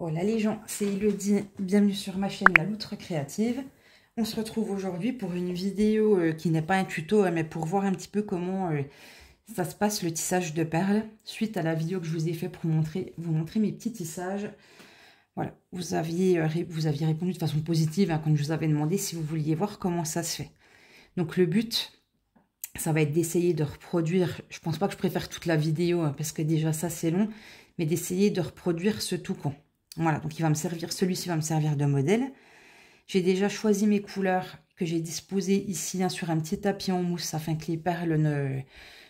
Hola oh, les gens, c'est Elodie, bienvenue sur ma chaîne La Loutre Créative. On se retrouve aujourd'hui pour une vidéo euh, qui n'est pas un tuto, hein, mais pour voir un petit peu comment euh, ça se passe le tissage de perles, suite à la vidéo que je vous ai fait pour montrer, vous montrer mes petits tissages. Voilà, vous aviez, euh, vous aviez répondu de façon positive hein, quand je vous avais demandé si vous vouliez voir comment ça se fait. Donc le but, ça va être d'essayer de reproduire, je pense pas que je préfère toute la vidéo, hein, parce que déjà ça c'est long, mais d'essayer de reproduire ce tout toucan. Voilà, donc il va me servir, celui-ci va me servir de modèle. J'ai déjà choisi mes couleurs que j'ai disposées ici hein, sur un petit tapis en mousse afin que les perles ne,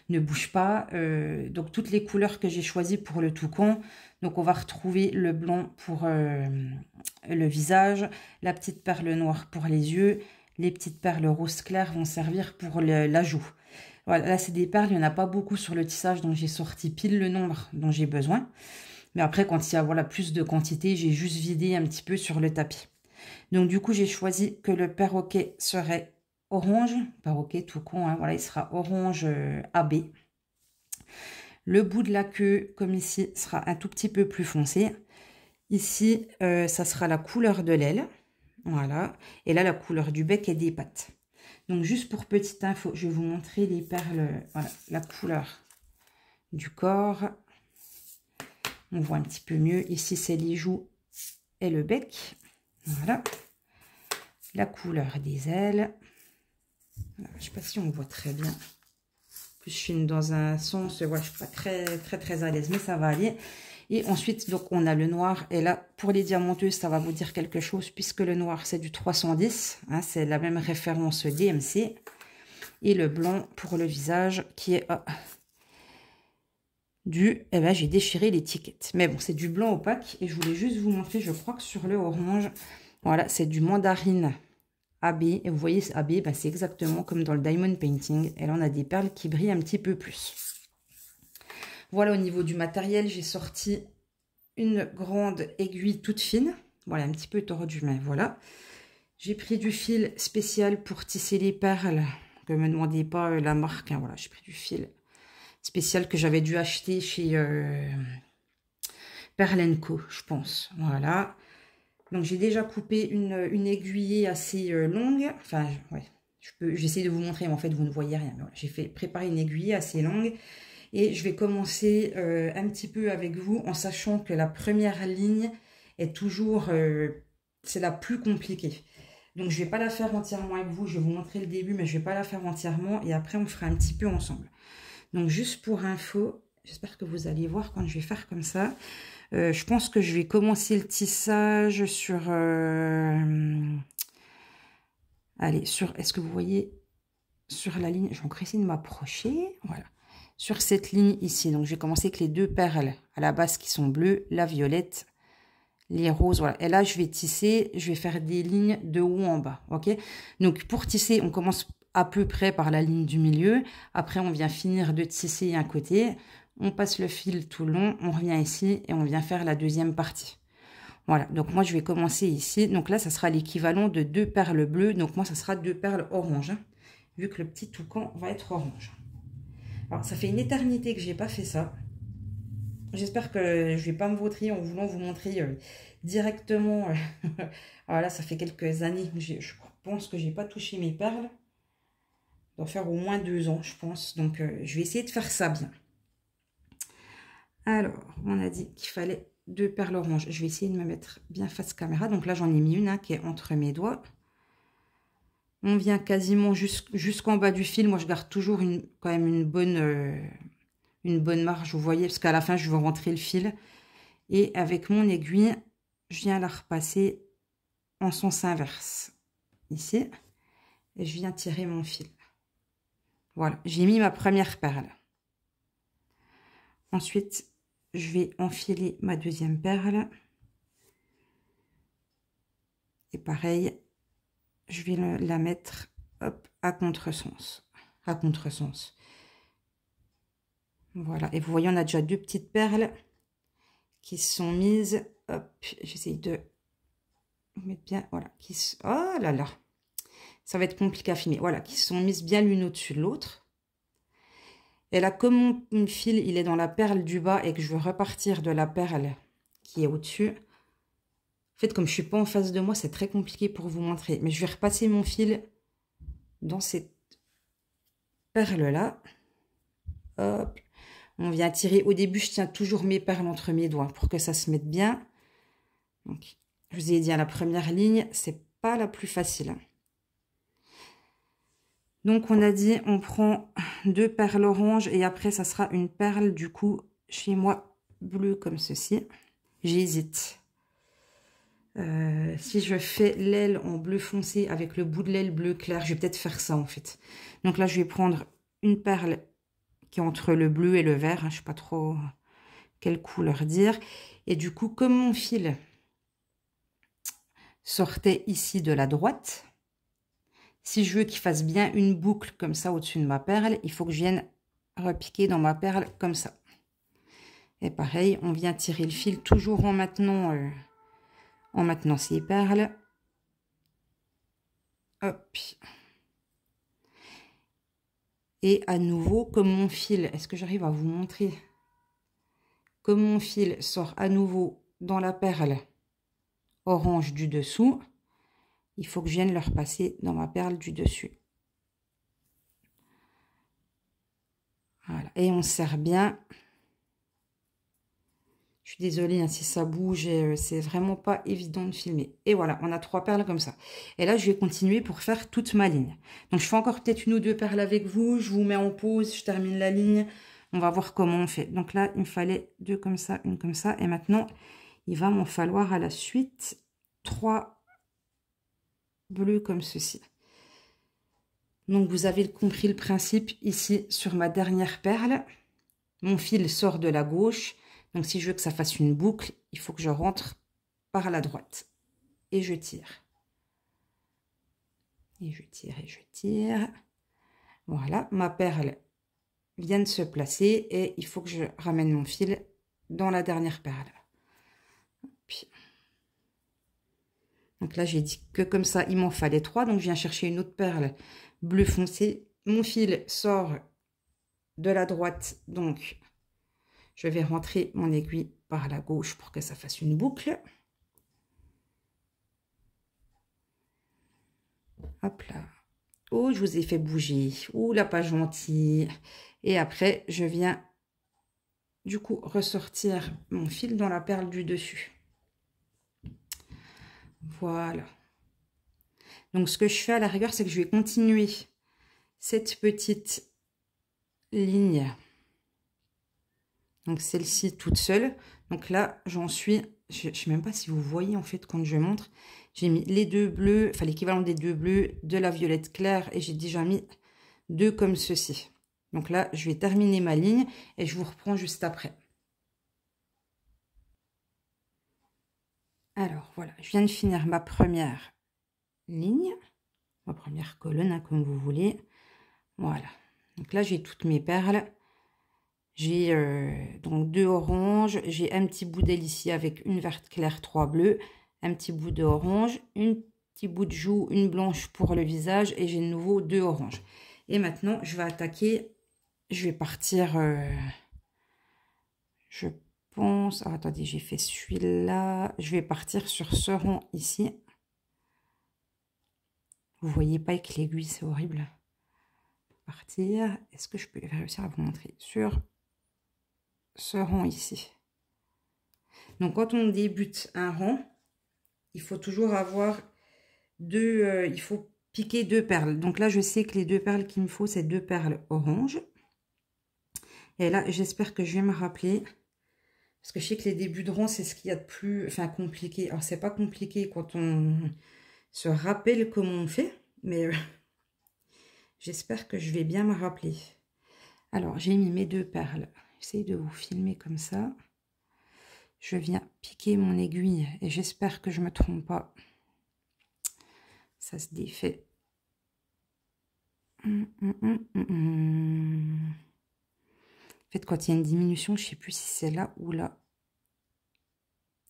ne bougent pas. Euh, donc toutes les couleurs que j'ai choisies pour le toucan. Donc on va retrouver le blanc pour euh, le visage, la petite perle noire pour les yeux, les petites perles roses claires vont servir pour la joue. Voilà, là c'est des perles, il n'y en a pas beaucoup sur le tissage, donc j'ai sorti pile le nombre dont j'ai besoin. Mais après, quand il y a voilà, plus de quantité, j'ai juste vidé un petit peu sur le tapis. Donc du coup, j'ai choisi que le perroquet serait orange. Perroquet tout con, hein, voilà, il sera orange euh, AB. Le bout de la queue, comme ici, sera un tout petit peu plus foncé. Ici, euh, ça sera la couleur de l'aile. Voilà. Et là, la couleur du bec et des pattes. Donc, juste pour petite info, je vais vous montrer les perles, euh, voilà, la couleur du corps, on voit un petit peu mieux. Ici, c'est les joues et le bec. Voilà. La couleur des ailes. Je ne sais pas si on voit très bien. je suis dans un sens, je suis pas très très très à l'aise, mais ça va aller. Et ensuite, donc on a le noir. Et là, pour les diamanteuses, ça va vous dire quelque chose, puisque le noir, c'est du 310. Hein, c'est la même référence DMC. Et le blanc pour le visage, qui est ah, du eh ben, j'ai déchiré l'étiquette. Mais bon, c'est du blanc opaque et je voulais juste vous montrer, je crois que sur le orange, voilà, c'est du mandarine AB. Et vous voyez, ce AB, bah, c'est exactement comme dans le Diamond Painting. Et là, on a des perles qui brillent un petit peu plus. Voilà, au niveau du matériel, j'ai sorti une grande aiguille toute fine. Voilà, un petit peu tordue, mais voilà. J'ai pris du fil spécial pour tisser les perles. Ne me demandez pas euh, la marque, hein. voilà, j'ai pris du fil spécial que j'avais dû acheter chez euh, Perlenco, je pense. Voilà. Donc j'ai déjà coupé une, une, aiguillée assez euh, longue. Enfin, ouais, j'essaie de vous montrer, mais en fait vous ne voyez rien. j'ai fait préparer une aiguillée assez longue. Et je vais commencer euh, un petit peu avec vous en sachant que la première ligne est toujours, c'est la plus compliquée. Donc je ne vais pas la faire entièrement avec vous, je vais vous montrer le début, mais je ne vais pas la faire entièrement. Et après on fera un petit peu ensemble. Donc juste pour info, j'espère que vous allez voir quand je vais faire comme ça. Euh, je pense que je vais commencer le tissage sur... Euh, allez, sur... Est-ce que vous voyez sur la ligne Je vais essayer de m'approcher. Voilà. Sur cette ligne ici. Donc, je vais commencer avec les deux perles à la base qui sont bleues, la violette, les roses. Voilà. Et là, je vais tisser, je vais faire des lignes de haut en bas. OK Donc, pour tisser, on commence à peu près par la ligne du milieu. Après, on vient finir de tisser un côté, on passe le fil tout long, on revient ici et on vient faire la deuxième partie. Voilà, donc moi je vais commencer ici. Donc là, ça sera l'équivalent de deux perles bleues. Donc moi, ça sera deux perles orange, hein, vu que le petit toucan va être orange. Alors, ça fait une éternité que j'ai pas fait ça. J'espère que je vais pas me vautrer en voulant vous montrer euh, directement. Euh, voilà, ça fait quelques années que je pense que j'ai pas touché mes perles doit faire au moins deux ans, je pense. Donc, euh, je vais essayer de faire ça bien. Alors, on a dit qu'il fallait deux perles oranges. Je vais essayer de me mettre bien face caméra. Donc là, j'en ai mis une hein, qui est entre mes doigts. On vient quasiment jusqu'en bas du fil. Moi, je garde toujours une, quand même une bonne, euh, une bonne marge, vous voyez, parce qu'à la fin, je vais rentrer le fil. Et avec mon aiguille, je viens la repasser en sens inverse. Ici. Et je viens tirer mon fil. Voilà, j'ai mis ma première perle. Ensuite, je vais enfiler ma deuxième perle. Et pareil, je vais la mettre hop, à contresens. À contresens. Voilà, et vous voyez, on a déjà deux petites perles qui sont mises. Hop, j'essaye de mettre bien, voilà, qui Oh là là ça va être compliqué à finir. voilà, qui sont mises bien l'une au-dessus de l'autre. Et là, comme mon fil, il est dans la perle du bas et que je veux repartir de la perle qui est au-dessus, en fait, comme je suis pas en face de moi, c'est très compliqué pour vous montrer. Mais je vais repasser mon fil dans cette perle-là. Hop. On vient tirer. Au début, je tiens toujours mes perles entre mes doigts pour que ça se mette bien. Donc, je vous ai dit à la première ligne, c'est pas la plus facile. Donc, on a dit, on prend deux perles orange et après, ça sera une perle, du coup, chez moi, bleue comme ceci. J'hésite. Euh, si je fais l'aile en bleu foncé avec le bout de l'aile bleu clair, je vais peut-être faire ça, en fait. Donc là, je vais prendre une perle qui est entre le bleu et le vert. Hein, je ne sais pas trop quelle couleur dire. Et du coup, comme mon fil sortait ici de la droite, si je veux qu'il fasse bien une boucle comme ça au-dessus de ma perle, il faut que je vienne repiquer dans ma perle comme ça. Et pareil, on vient tirer le fil toujours en maintenant, euh, en maintenant ces perles. Hop. Et à nouveau, comme mon fil, est-ce que j'arrive à vous montrer Comme mon fil sort à nouveau dans la perle orange du dessous, il faut que je vienne leur passer dans ma perle du dessus. Voilà. Et on serre bien. Je suis désolée hein, si ça bouge, euh, c'est vraiment pas évident de filmer. Et voilà, on a trois perles comme ça. Et là, je vais continuer pour faire toute ma ligne. Donc, je fais encore peut-être une ou deux perles avec vous. Je vous mets en pause, je termine la ligne. On va voir comment on fait. Donc là, il me fallait deux comme ça, une comme ça. Et maintenant, il va m'en falloir à la suite trois bleu comme ceci. Donc vous avez compris le principe ici sur ma dernière perle. Mon fil sort de la gauche. Donc si je veux que ça fasse une boucle, il faut que je rentre par la droite. Et je tire. Et je tire et je tire. Voilà, ma perle vient de se placer et il faut que je ramène mon fil dans la dernière perle. Donc là, j'ai dit que comme ça, il m'en fallait trois. Donc, je viens chercher une autre perle bleu foncé. Mon fil sort de la droite. Donc, je vais rentrer mon aiguille par la gauche pour que ça fasse une boucle. Hop là. Oh, je vous ai fait bouger. Oh, la page gentille. Et après, je viens du coup ressortir mon fil dans la perle du dessus. Voilà. Donc, ce que je fais à la rigueur, c'est que je vais continuer cette petite ligne. Donc, celle-ci toute seule. Donc là, j'en suis... Je ne sais même pas si vous voyez, en fait, quand je montre. J'ai mis les deux bleus, enfin, l'équivalent des deux bleus, de la violette claire. Et j'ai déjà mis deux comme ceci. Donc là, je vais terminer ma ligne et je vous reprends juste après. Alors voilà, je viens de finir ma première ligne, ma première colonne, hein, comme vous voulez. Voilà, donc là j'ai toutes mes perles. J'ai euh, donc deux oranges, j'ai un petit bout d'aile avec une verte claire, trois bleus, un petit bout d'orange, une petit bout de joue, une blanche pour le visage et j'ai de nouveau deux oranges. Et maintenant, je vais attaquer, je vais partir, euh, je ah, attendez, j'ai fait celui-là. Je vais partir sur ce rond ici. Vous voyez pas avec l'aiguille, c'est horrible. Partir. Est-ce que je peux réussir à vous montrer sur ce rond ici Donc, quand on débute un rond, il faut toujours avoir deux... Euh, il faut piquer deux perles. Donc là, je sais que les deux perles qu'il me faut, c'est deux perles orange. Et là, j'espère que je vais me rappeler parce que je sais que les débuts de rang, c'est ce qu'il y a de plus enfin, compliqué. Alors, c'est pas compliqué quand on se rappelle comment on fait, mais j'espère que je vais bien me rappeler. Alors, j'ai mis mes deux perles. J'essaie de vous filmer comme ça. Je viens piquer mon aiguille et j'espère que je me trompe pas. Ça se défait. Hum, hum, hum, en fait, quand il y a une diminution, je ne sais plus si c'est là ou là.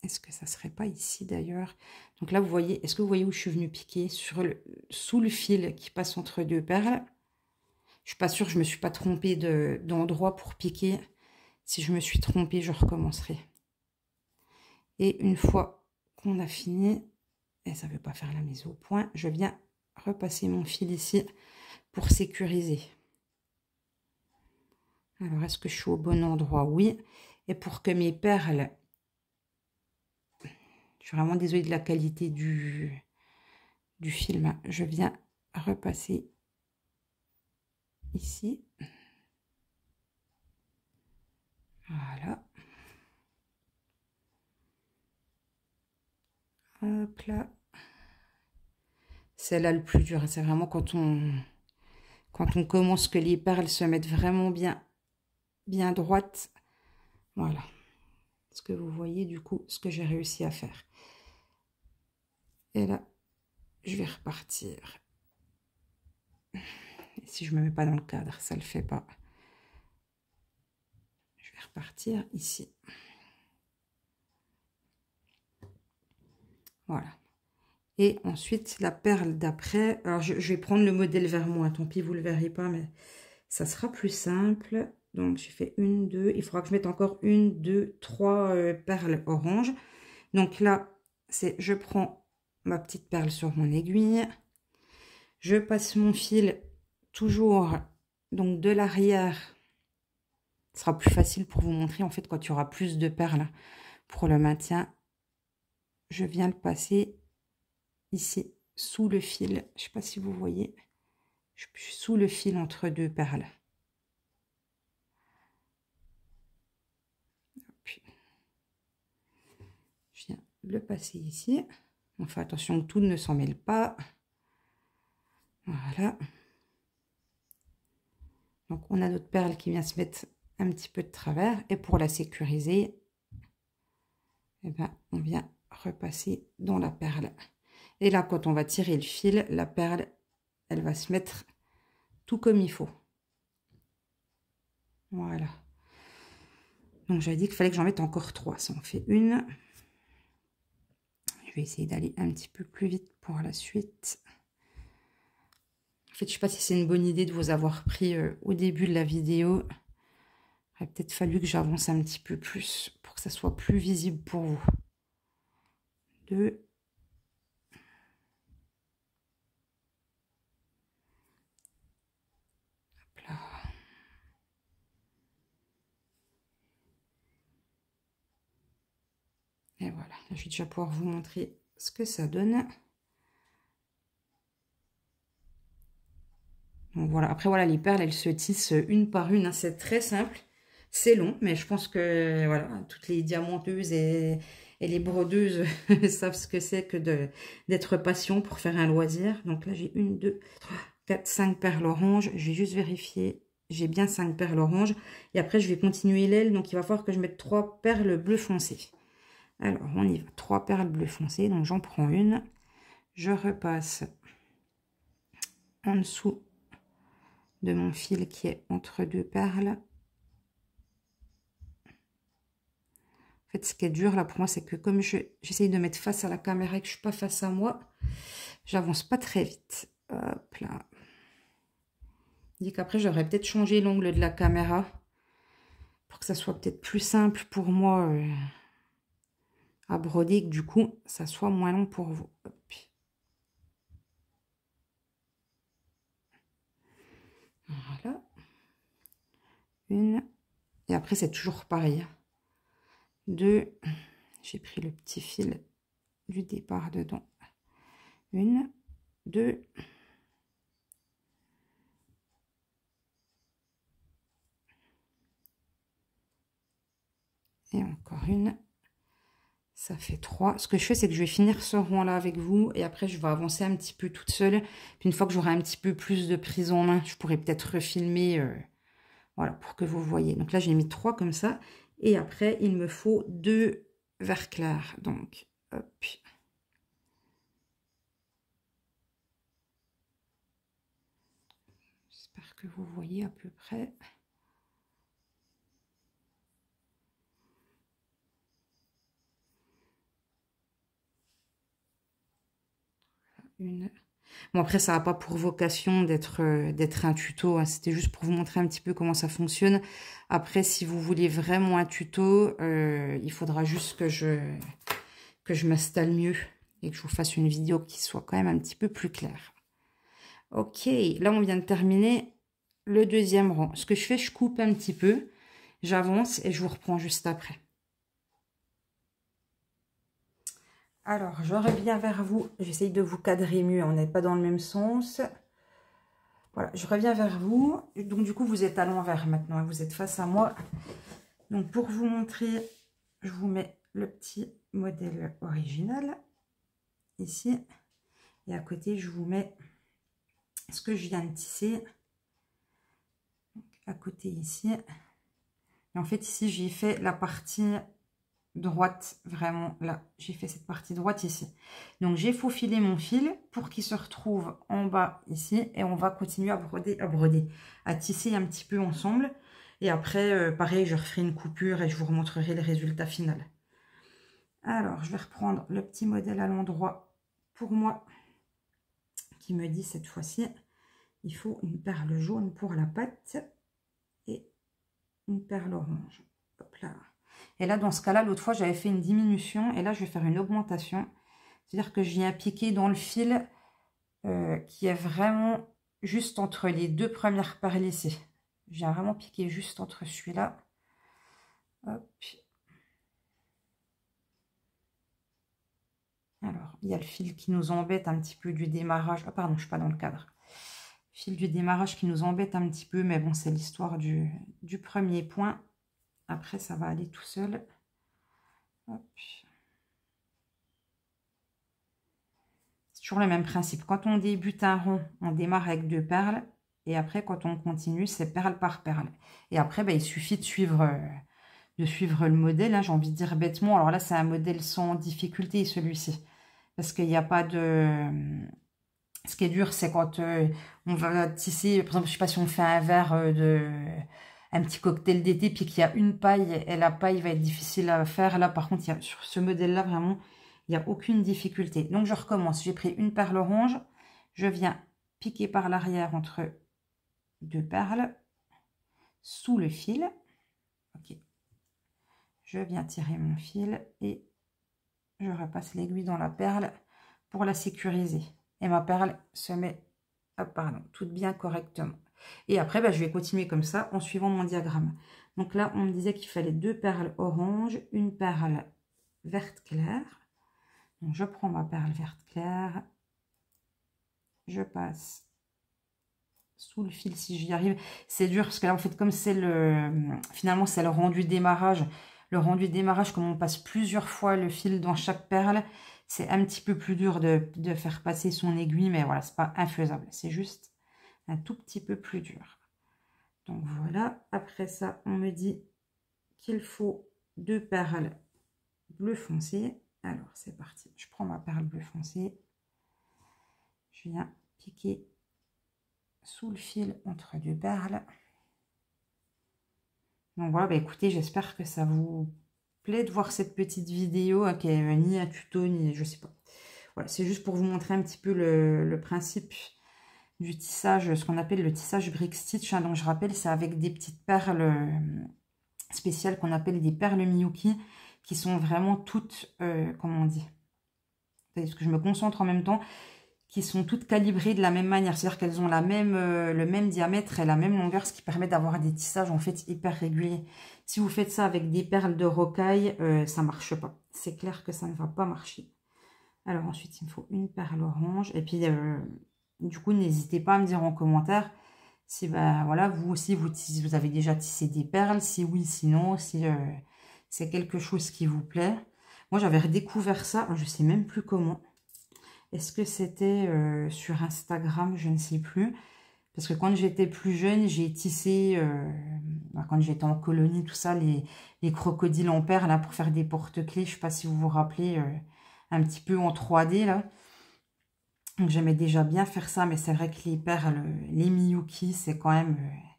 Est-ce que ça ne serait pas ici d'ailleurs Donc là, vous voyez, est-ce que vous voyez où je suis venue piquer sur le, Sous le fil qui passe entre deux perles. Je ne suis pas sûre, je ne me suis pas trompée d'endroit pour piquer. Si je me suis trompée, je recommencerai. Et une fois qu'on a fini, et ça ne veut pas faire la mise au point, je viens repasser mon fil ici pour sécuriser. Alors, est-ce que je suis au bon endroit Oui. Et pour que mes perles... Je suis vraiment désolée de la qualité du, du film. Je viens repasser ici. Voilà. Hop là. C'est là le plus dur. Hein. C'est vraiment quand on, quand on commence que les perles se mettent vraiment bien bien droite. Voilà. Ce que vous voyez du coup, ce que j'ai réussi à faire. Et là, je vais repartir. Et si je me mets pas dans le cadre, ça le fait pas. Je vais repartir ici. Voilà. Et ensuite, la perle d'après, alors je, je, vais prendre le modèle vers moi, tant pis, vous le verrez pas, mais ça sera plus simple. Donc j'ai fait une, deux, il faudra que je mette encore une, deux, trois euh, perles orange. Donc là, c'est je prends ma petite perle sur mon aiguille, je passe mon fil toujours donc de l'arrière. Ce sera plus facile pour vous montrer en fait quand il y aura plus de perles pour le maintien. Je viens le passer ici sous le fil. Je sais pas si vous voyez. Je suis sous le fil entre deux perles. le passer ici. On fait attention que tout ne s'en mêle pas. Voilà. Donc on a notre perle qui vient se mettre un petit peu de travers. Et pour la sécuriser, eh ben, on vient repasser dans la perle. Et là, quand on va tirer le fil, la perle, elle va se mettre tout comme il faut. Voilà. Donc j'avais dit qu'il fallait que j'en mette encore trois. Ça en fait une vais essayer d'aller un petit peu plus vite pour la suite. En fait, je ne sais pas si c'est une bonne idée de vous avoir pris euh, au début de la vidéo. Il aurait peut-être fallu que j'avance un petit peu plus pour que ça soit plus visible pour vous. Deux. je vais pouvoir vous montrer ce que ça donne. voilà, après voilà, les perles, elles se tissent une par une, hein. c'est très simple. C'est long, mais je pense que voilà, toutes les diamanteuses et, les brodeuses savent ce que c'est que d'être passion pour faire un loisir. Donc là, j'ai une, deux, trois, quatre, cinq perles oranges. Je vais juste vérifier. J'ai bien cinq perles oranges. Et après, je vais continuer l'aile. Donc, il va falloir que je mette trois perles bleu foncé. Alors, on y va. Trois perles bleues foncées. Donc, j'en prends une. Je repasse en dessous de mon fil qui est entre deux perles. En fait, ce qui est dur là pour moi, c'est que comme j'essaye de mettre face à la caméra et que je suis pas face à moi, j'avance pas très vite. Hop là. Dit qu'après, j'aurais peut-être changé l'angle de la caméra pour que ça soit peut-être plus simple pour moi. Euh, à broder que du coup, ça soit moins long pour vous. Voilà. Une. Et après, c'est toujours pareil. Deux. J'ai pris le petit fil du départ dedans. Une, deux. Et encore une. Ça fait trois. Ce que je fais, c'est que je vais finir ce rond-là avec vous et après, je vais avancer un petit peu toute seule. Puis une fois que j'aurai un petit peu plus de prise en main, je pourrai peut-être refilmer euh, voilà, pour que vous voyez. Donc là, j'ai mis trois comme ça. Et après, il me faut deux verres clairs. Donc, hop. J'espère que vous voyez à peu près. une... Bon, après, ça n'a pas pour vocation d'être euh, d'être un tuto. Hein. C'était juste pour vous montrer un petit peu comment ça fonctionne. Après, si vous voulez vraiment un tuto, euh, il faudra juste que je, que je m'installe mieux et que je vous fasse une vidéo qui soit quand même un petit peu plus claire. Ok, là, on vient de terminer le deuxième rang. Ce que je fais, je coupe un petit peu, j'avance et je vous reprends juste après. Alors, je reviens vers vous. J'essaye de vous cadrer mieux. On n'est pas dans le même sens. Voilà, je reviens vers vous. Donc, du coup, vous êtes à l'envers maintenant. Hein. Vous êtes face à moi. Donc, pour vous montrer, je vous mets le petit modèle original. Ici. Et à côté, je vous mets ce que je viens de tisser. à côté, ici. Et en fait, ici, j'ai fait la partie droite, vraiment là, j'ai fait cette partie droite ici. Donc j'ai faufilé mon fil pour qu'il se retrouve en bas ici et on va continuer à broder, à broder, à tisser un petit peu ensemble. Et après, euh, pareil, je referai une coupure et je vous remontrerai le résultat final. Alors, je vais reprendre le petit modèle à l'endroit pour moi qui me dit cette fois-ci, il faut une perle jaune pour la pâte et une perle orange. Hop là. Et là, dans ce cas-là, l'autre fois, j'avais fait une diminution. Et là, je vais faire une augmentation. C'est-à-dire que je viens piquer dans le fil euh, qui est vraiment juste entre les deux premières paires laissées. Je viens vraiment piquer juste entre celui-là. Alors, il y a le fil qui nous embête un petit peu du démarrage. Ah, pardon, je ne suis pas dans le cadre. Fil du démarrage qui nous embête un petit peu, mais bon, c'est l'histoire du premier point. Après, ça va aller tout seul. C'est toujours le même principe. Quand on débute un rond, on démarre avec deux perles. Et après, quand on continue, c'est perle par perle. Et après, ben, il suffit de suivre, de suivre le modèle. Hein, j'ai envie de dire bêtement. Alors là, c'est un modèle sans difficulté, celui-ci. Parce qu'il n'y a pas de... Ce qui est dur, c'est quand euh, on va tisser... Par exemple, je ne sais pas si on fait un verre euh, de un petit cocktail d'été, puis qu'il y a une paille, et la paille va être difficile à faire. Là, par contre, il y a, sur ce modèle-là, vraiment, il n'y a aucune difficulté. Donc, je recommence. J'ai pris une perle orange. Je viens piquer par l'arrière entre deux perles, sous le fil. Ok. Je viens tirer mon fil et je repasse l'aiguille dans la perle pour la sécuriser. Et ma perle se met, pardon, toute bien correctement. Et après, bah, je vais continuer comme ça en suivant mon diagramme. Donc là, on me disait qu'il fallait deux perles orange, une perle verte claire. Donc je prends ma perle verte claire, je passe sous le fil si j'y arrive. C'est dur parce que là, en fait, comme c'est le... Finalement, c'est le rendu démarrage. Le rendu démarrage, comme on passe plusieurs fois le fil dans chaque perle, c'est un petit peu plus dur de, de faire passer son aiguille, mais voilà, c'est pas infaisable. C'est juste un tout petit peu plus dur. Donc voilà, après ça, on me dit qu'il faut deux perles bleu foncé. Alors c'est parti, je prends ma perle bleu foncé. Je viens piquer sous le fil entre deux perles. Donc voilà, bah écoutez, j'espère que ça vous plaît de voir cette petite vidéo hein, qui est ni un tuto, ni je sais pas. Voilà, c'est juste pour vous montrer un petit peu le, le principe du tissage, ce qu'on appelle le tissage brick stitch. Hein. donc je rappelle, c'est avec des petites perles euh, spéciales qu'on appelle des perles Miyuki, qui sont vraiment toutes, euh, comment on dit, parce que je me concentre en même temps, qui sont toutes calibrées de la même manière. C'est-à-dire qu'elles ont la même, euh, le même diamètre et la même longueur, ce qui permet d'avoir des tissages en fait hyper réguliers. Si vous faites ça avec des perles de rocaille, ça ça marche pas. C'est clair que ça ne va pas marcher. Alors ensuite, il me faut une perle orange. Et puis, du coup, n'hésitez pas à me dire en commentaire si ben, voilà, vous aussi, vous, vous avez déjà tissé des perles, si oui, sinon, si euh, c'est quelque chose qui vous plaît. Moi, j'avais redécouvert ça, je ne sais même plus comment. Est-ce que c'était euh, sur Instagram Je ne sais plus. Parce que quand j'étais plus jeune, j'ai tissé, euh, bah, quand j'étais en colonie, tout ça, les, crocodiles en perles là, pour faire des porte-clés. Je ne sais pas si vous vous rappelez, un petit peu en 3D là. J'aimais déjà bien faire ça, mais c'est vrai que les perles, les Miyuki, c'est quand même euh,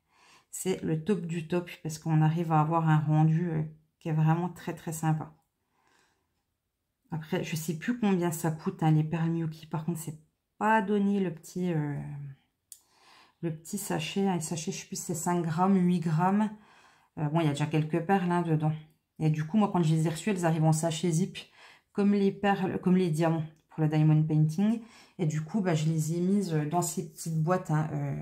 c'est le top du top parce qu'on arrive à avoir un rendu euh, qui est vraiment très très sympa. Après, je sais plus combien ça coûte hein, les perles Miyuki. Par contre, c'est pas donné le petit euh, le petit sachet. Un hein. sachet, je sais plus, c'est 5 grammes, 8 grammes. bon, il y a déjà quelques perles hein, dedans. Et du coup, moi, quand je les ai reçues, elles arrivent en sachet zip, comme les perles, comme les diamants diamond painting. Et du coup, bah, je les ai mises euh, dans ces petites boîtes, hein, euh,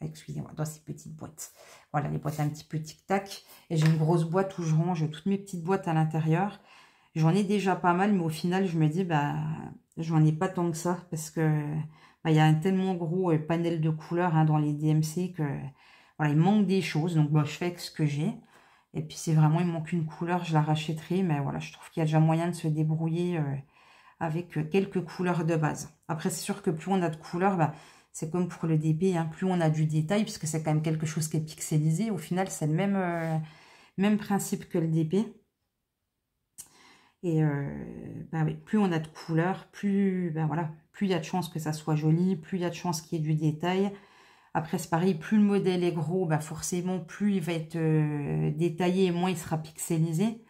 excusez-moi, dans ces petites boîtes. Voilà, les boîtes un petit peu tic-tac. Et j'ai une grosse boîte où je range toutes mes petites boîtes à l'intérieur. J'en ai déjà pas mal, mais au final, je me dis, bah, j'en ai pas tant que ça, parce que bah, il y a un tellement gros euh, panel de couleurs hein, dans les DMC que voilà, il manque des choses. Donc, bah, je fais avec ce que j'ai. Et puis, c'est vraiment il manque une couleur, je la rachèterai. Mais voilà, je trouve qu'il y a déjà moyen de se débrouiller avec euh, quelques couleurs de base. Après, c'est sûr que plus on a de couleurs, bah, c'est comme pour le DP, hein. plus on a du détail, puisque c'est quand même quelque chose qui est pixelisé. Au final, c'est le même, euh, même principe que le DP. Et euh, bah plus on a de couleurs, plus bah voilà, plus il y a de chances que ça soit joli, plus il y a de chances qu'il y ait du détail. Après, c'est pareil, plus le modèle est gros, bah forcément, plus il va être détaillé et moins il sera pixelisé.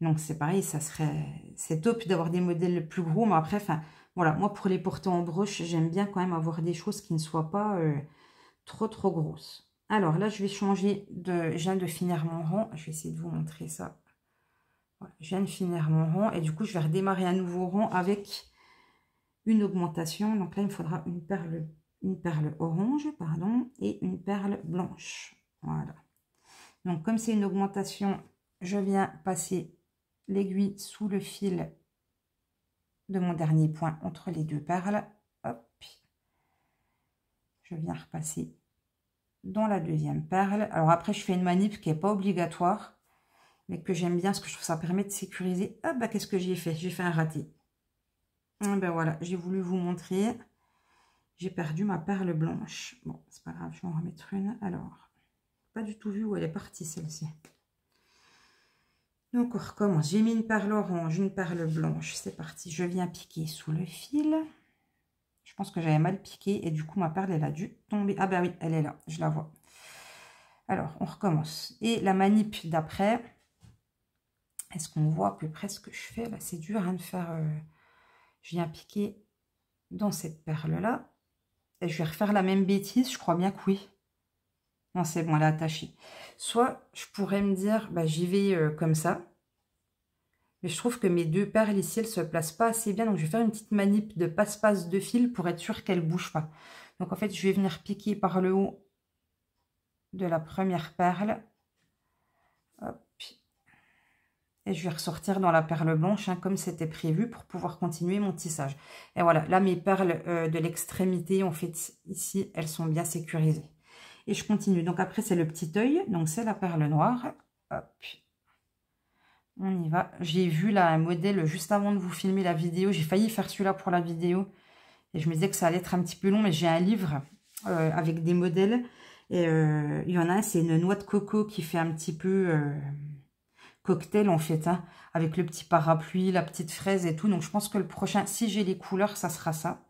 Donc c'est pareil, ça serait, c'est top d'avoir des modèles plus gros, mais après, enfin, voilà, moi pour les porter en broche, j'aime bien quand même avoir des choses qui ne soient pas euh, trop trop grosses. Alors là, je vais changer de, je viens de finir mon rang, je vais essayer de vous montrer ça. Voilà, je viens de finir mon rang et du coup, je vais redémarrer un nouveau rang avec une augmentation. Donc là, il me faudra une perle, une perle orange, pardon, et une perle blanche. Voilà. Donc comme c'est une augmentation, je viens passer l'aiguille sous le fil de mon dernier point entre les deux perles. Hop. Je viens repasser dans la deuxième perle. Alors après, je fais une manip qui n'est pas obligatoire, mais que j'aime bien parce que je trouve ça permet de sécuriser. Hop, bah, qu'est-ce que j'ai fait J'ai fait un raté. Ah ben voilà, j'ai voulu vous montrer. J'ai perdu ma perle blanche. Bon, c'est pas grave, je vais en remettre une. Alors, pas du tout vu où elle est partie celle-ci. Donc on recommence. J'ai mis une perle orange, une perle blanche. C'est parti. Je viens piquer sous le fil. Je pense que j'avais mal piqué et du coup ma perle elle a dû tomber. Ah bah oui, elle est là, je la vois. Alors on recommence. Et la manip d'après, est-ce qu'on voit à peu près ce que je fais Là c'est dur à de faire... Euh, je viens piquer dans cette perle là. Et je vais refaire la même bêtise, je crois bien que oui. Non, c'est bon, elle est attachée. Soit je pourrais me dire, bah, j'y vais euh, comme ça. Mais je trouve que mes deux perles ici, elles ne se placent pas assez bien. Donc, je vais faire une petite manip de passe-passe de fil pour être sûre qu'elles ne bougent pas. Donc, en fait, je vais venir piquer par le haut de la première perle. Et je vais ressortir dans la perle blanche, hein, comme c'était prévu, pour pouvoir continuer mon tissage. Et voilà, là, mes perles euh, de l'extrémité, en fait, ici, elles sont bien sécurisées. Et je continue. Donc après, c'est le petit œil. Donc c'est la perle noire. Hop. On y va. J'ai vu là un modèle juste avant de vous filmer la vidéo. J'ai failli faire celui-là pour la vidéo. Et je me disais que ça allait être un petit peu long. Mais j'ai un livre euh, avec des modèles. Et euh, il y en a un, c'est une noix de coco qui fait un petit peu euh, cocktail en fait. Hein, avec le petit parapluie, la petite fraise et tout. Donc je pense que le prochain, si j'ai les couleurs, ça sera ça.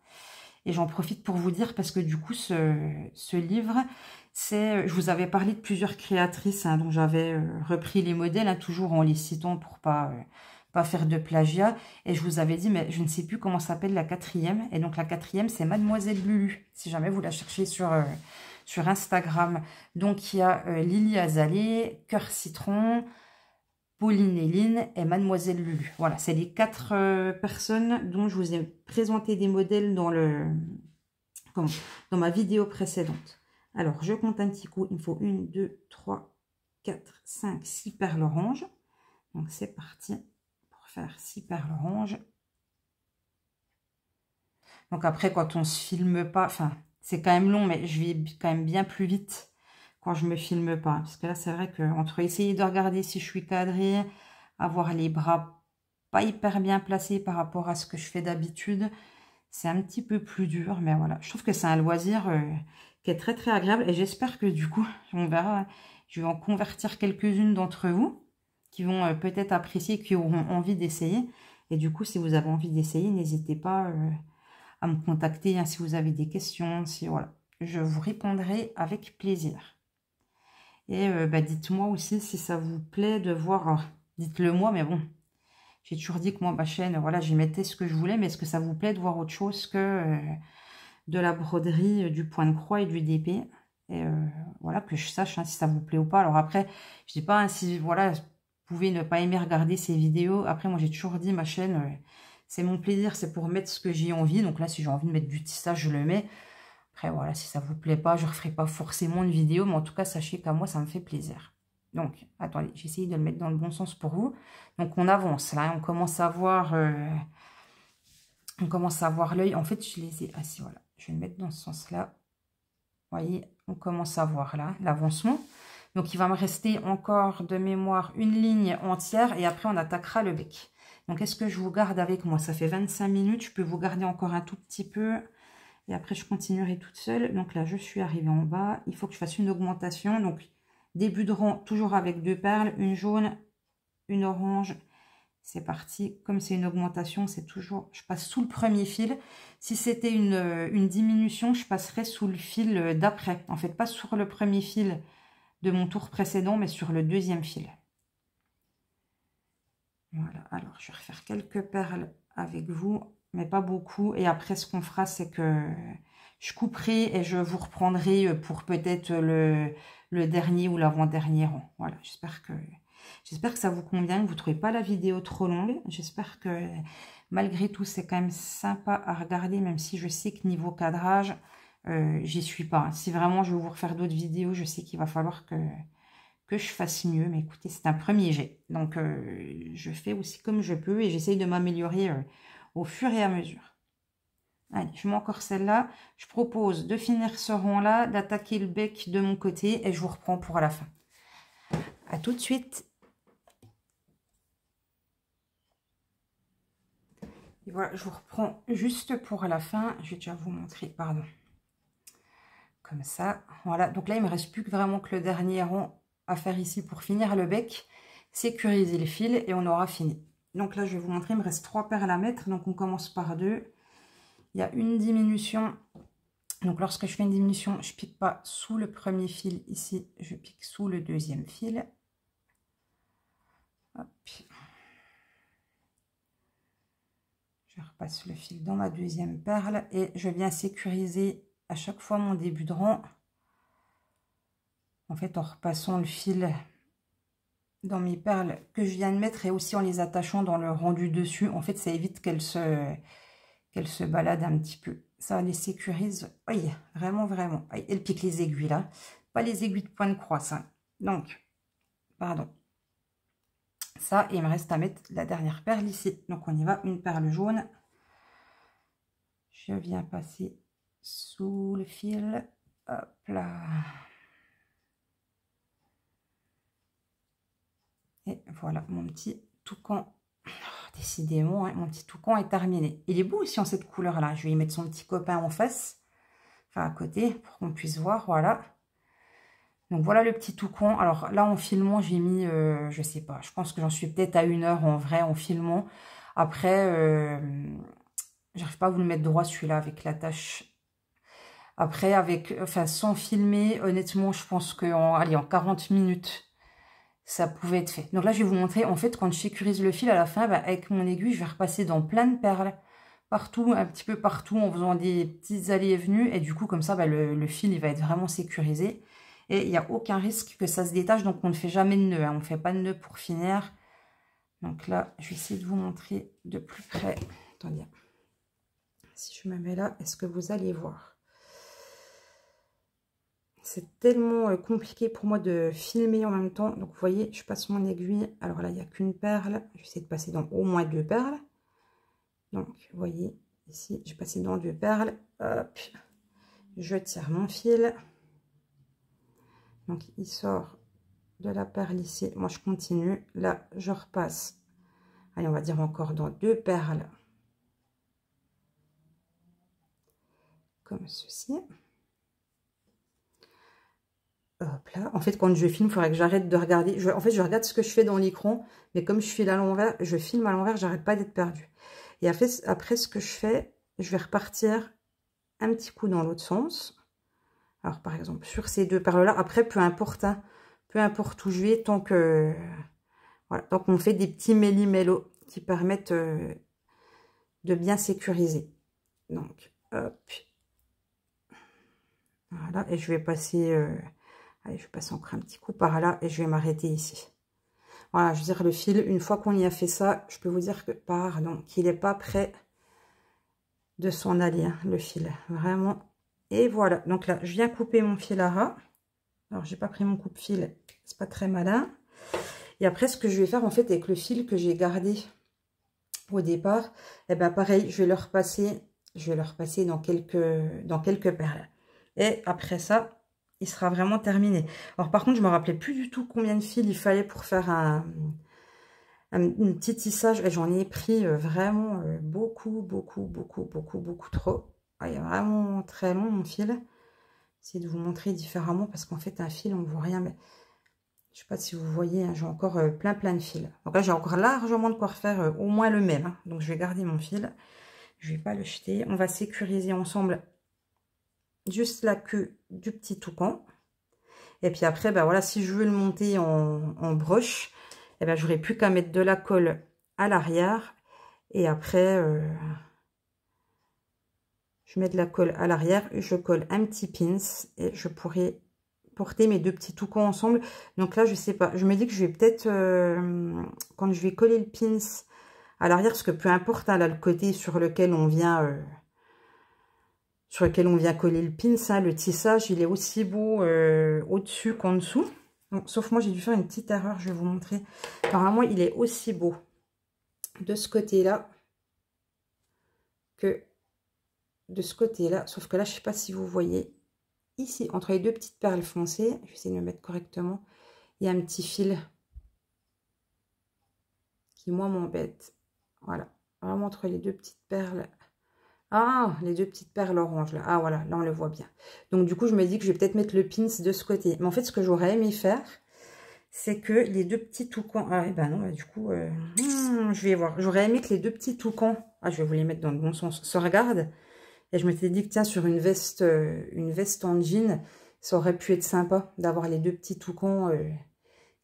Et j'en profite pour vous dire parce que du coup, ce, ce livre, c'est, euh, je vous avais parlé de plusieurs créatrices hein, dont j'avais euh, repris les modèles, hein, toujours en les citant pour pas euh, pas faire de plagiat. Et je vous avais dit, mais je ne sais plus comment s'appelle la quatrième. Et donc la quatrième, c'est Mademoiselle Lulu, si jamais vous la cherchez sur, sur Instagram. Donc il y a Lily Azalée, Cœur Citron, Pauline Hélène et Mademoiselle Lulu. Voilà, c'est les quatre personnes dont je vous ai présenté des modèles dans le... dans ma vidéo précédente. Alors, je compte un petit coup. Il me faut une, deux, trois, quatre, cinq, six perles orange. Donc, c'est parti pour faire six perles orange. Donc, après, quand on se filme pas, enfin, c'est quand même long, mais je vais quand même bien plus vite quand je me filme pas. Parce que là, c'est vrai que essayer de regarder si je suis cadrée, avoir les bras pas hyper bien placés par rapport à ce que je fais d'habitude, c'est un petit peu plus dur. Mais voilà, je trouve que c'est un loisir euh, qui est très très agréable. Et j'espère que du coup, on verra, je vais en convertir quelques-unes d'entre vous qui vont euh, peut-être apprécier, qui auront envie d'essayer. Et du coup, si vous avez envie d'essayer, n'hésitez pas euh, à me contacter hein, si vous avez des questions. Si, voilà. Je vous répondrai avec plaisir. Et euh, bah, dites-moi aussi si ça vous plaît de voir, dites-le moi, mais bon, j'ai toujours dit que moi, ma chaîne, voilà, j'y mettais ce que je voulais, mais est-ce que ça vous plaît de voir autre chose que de la broderie, euh, du point de croix et du DP. Et euh, voilà, que je sache hein, si ça vous plaît ou pas. Alors après, je ne sais pas hein, si voilà, vous pouvez ne pas aimer regarder ces vidéos. Après, moi j'ai toujours dit ma chaîne, euh, c'est mon plaisir, c'est pour mettre ce que j'ai envie. Donc là, si j'ai envie de mettre du tissage, je le mets. Après, voilà, si ça ne vous plaît pas, je ne referai pas forcément une vidéo, mais en tout cas, sachez qu'à moi, ça me fait plaisir. Donc, attendez, j'essaye de le mettre dans le bon sens pour vous. Donc, on avance, là, on commence à voir... on commence à voir l'œil. En fait, je les ai... Ah voilà. Je vais le mettre dans ce sens-là. Vous voyez, on commence à voir là l'avancement. Donc, il va me rester encore de mémoire une ligne entière et après, on attaquera le bec. Donc, est-ce que je vous garde avec moi Ça fait 25 minutes. Je peux vous garder encore un tout petit peu. Et après, je continuerai toute seule. Donc là, je suis arrivée en bas. Il faut que je fasse une augmentation. Donc, début de rang, toujours avec deux perles. Une jaune, une orange, c'est parti. Comme c'est une augmentation, c'est toujours... Je passe sous le premier fil. Si c'était une, euh, diminution, je passerais sous le fil euh, d'après. En fait, pas sur le premier fil de mon tour précédent, mais sur le deuxième fil. Voilà. Alors, je vais refaire quelques perles avec vous, mais pas beaucoup. Et après, ce qu'on fera, c'est que je couperai et je vous reprendrai euh, pour peut-être le, le dernier ou l'avant-dernier rang. Voilà, j'espère que J'espère que ça vous convient, que vous ne trouvez pas la vidéo trop longue. J'espère que malgré tout, c'est quand même sympa à regarder, même si je sais que niveau cadrage, euh, j'y suis pas. Si vraiment je veux vous refaire d'autres vidéos, je sais qu'il va falloir que, que je fasse mieux. Mais écoutez, c'est un premier jet. Donc, euh, je fais aussi comme je peux et j'essaye de m'améliorer euh, au fur et à mesure. Allez, je mets encore celle-là. Je propose de finir ce rond-là, d'attaquer le bec de mon côté et je vous reprends pour la fin. A tout de suite voilà, je vous reprends juste pour la fin. Je vais déjà vous montrer, pardon. Comme ça, voilà. Donc là, il me reste plus que vraiment que le dernier rond à faire ici pour finir le bec. Sécuriser le fil et on aura fini. Donc là, je vais vous montrer, il me reste trois paires à mettre. Donc on commence par deux. Il y a une diminution. Donc lorsque je fais une diminution, je pique pas sous le premier fil ici, je pique sous le deuxième fil. Hop. je repasse le fil dans ma deuxième perle et je viens sécuriser à chaque fois mon début de rang en fait en repassant le fil dans mes perles que je viens de mettre et aussi en les attachant dans le rendu dessus en fait ça évite qu'elles se qu'elles se baladent un petit peu ça les sécurise oui, vraiment vraiment elle pique les aiguilles là pas les aiguilles de point de croix hein. donc pardon ça il me reste à mettre la dernière perle ici donc on y va une perle jaune je viens passer sous le fil hop là et voilà mon petit toucan oh, décidément hein, mon petit toucan est terminé il est beau aussi en cette couleur là je vais y mettre son petit copain en face enfin à côté pour qu'on puisse voir voilà donc voilà le petit tout con. Alors là en filmant j'ai mis, euh, je sais pas, je pense que j'en suis peut-être à une heure en vrai en filmant. Après, euh, j'arrive pas à vous le mettre droit celui-là avec la tâche. Après, avec, enfin sans filmer, honnêtement je pense qu'en en 40 minutes ça pouvait être fait. Donc là je vais vous montrer en fait quand je sécurise le fil à la fin, bah, avec mon aiguille je vais repasser dans plein de perles partout, un petit peu partout en faisant des petites allées et venues et du coup comme ça bah, le, le fil il va être vraiment sécurisé. Et il n'y a aucun risque que ça se détache, donc on ne fait jamais de nœud. Hein. On ne fait pas de nœud pour finir. Donc là, je vais essayer de vous montrer de plus près. Attendez. Si je me mets là, est-ce que vous allez voir C'est tellement euh, compliqué pour moi de filmer en même temps. Donc vous voyez, je passe mon aiguille. Alors là, il n'y a qu'une perle. Je vais essayer de passer dans au moins deux perles. Donc, vous voyez, ici, j'ai passé dans deux perles. Hop, je tire mon fil. Donc, il sort de la perle ici. Moi, je continue. Là, je repasse. Allez, on va dire encore dans deux perles. Comme ceci. Hop là. En fait, quand je filme, il faudrait que j'arrête de regarder. Je, en fait, je regarde ce que je fais dans l'écran, mais comme je file à l'envers, je filme à l'envers, j'arrête pas d'être perdue. Et après, après, ce que je fais, je vais repartir un petit coup dans l'autre sens. Alors, par exemple, sur ces deux perles-là, après, peu importe, hein, peu importe où je vais, tant que... Voilà, donc on fait des petits méli mélo qui permettent euh, de bien sécuriser. Donc, hop. Voilà, et je vais passer... Euh, allez, je passer encore un petit coup par là et je vais m'arrêter ici. Voilà, je veux dire, le fil, une fois qu'on y a fait ça, je peux vous dire que, pardon, qu'il n'est pas prêt de s'en aller, hein, le fil. Vraiment, et voilà, donc là, je viens couper mon fil à ras. Alors, j'ai pas pris mon coupe-fil, c'est pas très malin. Et après, ce que je vais faire, en fait, avec le fil que j'ai gardé au départ, et eh ben pareil, je vais le repasser, je vais le repasser dans quelques, dans quelques perles. Et après ça, il sera vraiment terminé. Alors par contre, je me rappelais plus du tout combien de fils il fallait pour faire un, un, petit tissage. Et J'en ai pris vraiment beaucoup, beaucoup, beaucoup, beaucoup, beaucoup trop. Ah, il a vraiment très long mon fil. essayer de vous montrer différemment parce qu'en fait, un fil, on ne voit rien. Mais je ne sais pas si vous voyez, hein, j'ai encore euh, plein plein de fils. Donc là, j'ai encore largement de quoi refaire euh, au moins le même. Hein. Donc je vais garder mon fil. Je ne vais pas le jeter. On va sécuriser ensemble juste la queue du petit toucan. Et puis après, ben voilà, si je veux le monter en, broche, eh ben, j'aurais plus qu'à mettre de la colle à l'arrière. Et après, euh, je mets de la colle à l'arrière, je colle un petit pins et je pourrais porter mes deux petits toucans ensemble. Donc là, je sais pas, je me dis que je vais peut-être, euh, quand je vais coller le pins à l'arrière, ce que peu importe, hein, là, le côté sur lequel on vient... Euh, sur lequel on vient coller le pins, hein, le tissage, il est aussi beau euh, au-dessus qu'en dessous. sauf moi, j'ai dû faire une petite erreur, je vais vous montrer. Apparemment, il est aussi beau de ce côté-là que de ce côté-là. Sauf que là, je ne sais pas si vous voyez ici, entre les deux petites perles foncées, je vais essayer de me mettre correctement, il y a un petit fil qui, moi, m'embête. Voilà, vraiment entre les deux petites perles. Ah, les deux petites perles oranges, là. Ah, voilà, là, on le voit bien. Donc, du coup, je me dis que je vais peut-être mettre le pince de ce côté. Mais en fait, ce que j'aurais aimé faire, c'est que les deux petits toucans... Ah, et eh ben non, du coup, euh, hmm, je vais voir. J'aurais aimé que les deux petits toucans... Ah, je vais vous les mettre dans le bon sens. Se regardent et je m'étais dit que tiens, sur une veste, euh, une veste en jean, ça aurait pu être sympa d'avoir les deux petits toucans euh,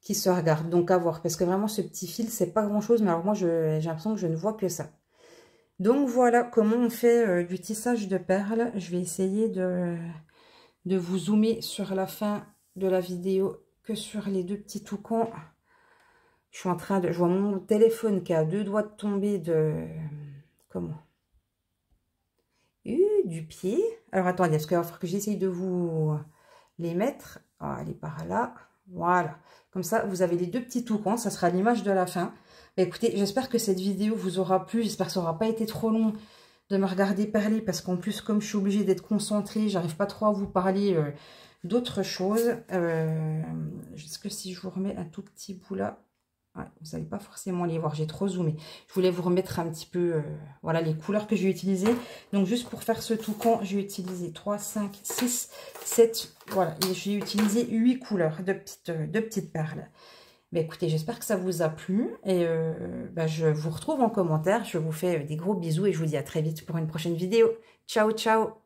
qui se regardent. Donc à voir, parce que vraiment ce petit fil, c'est pas grand-chose, mais alors moi j'ai l'impression que je ne vois que ça. Donc voilà comment on fait euh, du tissage de perles. Je vais essayer de, de vous zoomer sur la fin de la vidéo que sur les deux petits toucans. Je suis en train de... Je vois mon téléphone qui a deux doigts de tomber de... Comment du pied. Alors attendez, parce qu'il va falloir que j'essaye de vous les mettre. Allez, ah, par là. Voilà. Comme ça, vous avez les deux petits toucans. Ça sera l'image de la fin. Bah, écoutez, j'espère que cette vidéo vous aura plu. J'espère que ça n'aura pas été trop long de me regarder parler. Parce qu'en plus, comme je suis obligée d'être concentrée, j'arrive pas trop à vous parler euh, d'autres choses. Euh, ce que si je vous remets un tout petit bout là vous n'allez pas forcément les voir, j'ai trop zoomé. Je voulais vous remettre un petit peu euh, voilà, les couleurs que j'ai utilisées. Donc juste pour faire ce tout con, j'ai utilisé 3, 5, 6, 7, voilà. j'ai utilisé 8 couleurs de petites, euh, de petites perles. Mais bah, écoutez, j'espère que ça vous a plu. Et euh, bah, je vous retrouve en commentaire. Je vous fais des gros bisous et je vous dis à très vite pour une prochaine vidéo. Ciao, ciao